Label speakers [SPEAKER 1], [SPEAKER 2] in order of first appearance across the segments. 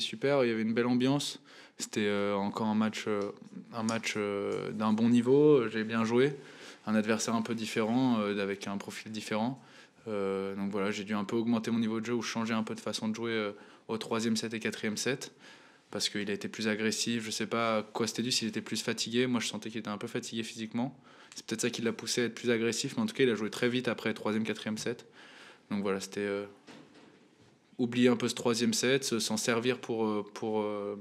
[SPEAKER 1] c'était super, il y avait une belle ambiance. C'était euh, encore un match, euh, un match euh, d'un bon niveau, j'ai bien joué. Un adversaire un peu différent, avec un profil différent. donc voilà, j'ai dû un peu augmenter mon niveau de jeu ou changer un peu de façon de jouer au troisième set et quatrième set parce qu'il a été plus agressif. Je sais pas quoi c'était dû, s'il était plus fatigué. Moi, je sentais qu'il était un peu fatigué physiquement. C'est peut-être ça qui l'a poussé à être plus agressif, mais en tout cas, il a joué très vite après troisième quatrième set. Donc voilà, c'était oublier un peu ce troisième set, s'en servir pour, euh, pour, euh,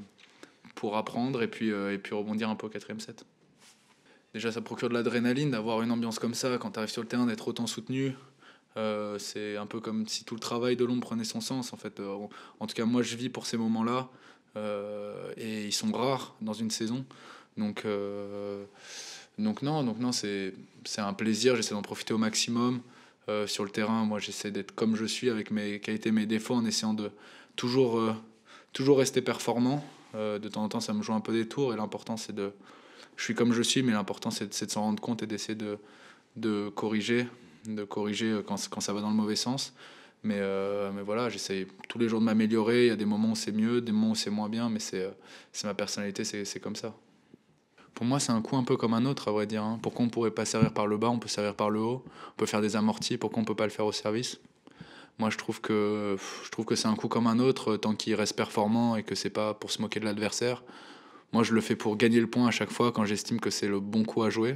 [SPEAKER 1] pour apprendre et puis, euh, et puis rebondir un peu au quatrième set. Déjà, ça procure de l'adrénaline d'avoir une ambiance comme ça quand tu arrives sur le terrain, d'être autant soutenu. c'est un peu comme si tout le travail de l'ombre prenait son sens. En fait, en tout cas, moi, je vis pour ces moments-là et ils sont rares dans une saison. Donc, donc non, donc non, c'est un plaisir. J'essaie d'en profiter au maximum. Euh, sur le terrain, moi, j'essaie d'être comme je suis, avec mes qualités, mes défauts, en essayant de toujours, euh, toujours rester performant. Euh, de temps en temps, ça me joue un peu des tours. Et l'important, c'est de. Je suis comme je suis, mais l'important, c'est de, s'en rendre compte et d'essayer de, de corriger, de corriger quand, ça va dans le mauvais sens. Mais, mais voilà, j'essaie tous les jours de m'améliorer. Il y a des moments où c'est mieux, des moments où c'est moins bien, mais c'est ma personnalité, c'est comme ça pour moi, c'est un coup un peu comme un autre, à vrai dire. Hein. Pourquoi on ne pourrait pas servir par le bas, on peut servir par le haut, on peut faire des amortis, pourquoi on ne peut pas le faire au service Moi, je trouve que, que c'est un coup comme un autre, tant qu'il reste performant et que c'est pas pour se moquer de l'adversaire. Moi, je le fais pour gagner le point à chaque fois quand j'estime que c'est le bon coup à jouer.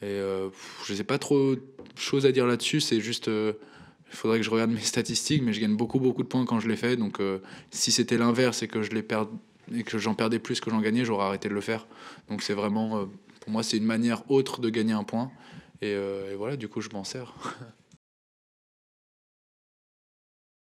[SPEAKER 1] Et euh, je sais pas trop de choses à dire là-dessus, c'est juste. Euh, il faudrait que je regarde mes statistiques, mais je gagne beaucoup, beaucoup de points quand je les fais. Donc, euh, si c'était l'inverse et que je les perds et que j'en perdais plus que j'en gagnais, j'aurais arrêté de le faire. Donc c'est vraiment, euh, pour moi, c'est une manière autre de gagner un point. Et, euh, voilà, du coup, je m'en sers.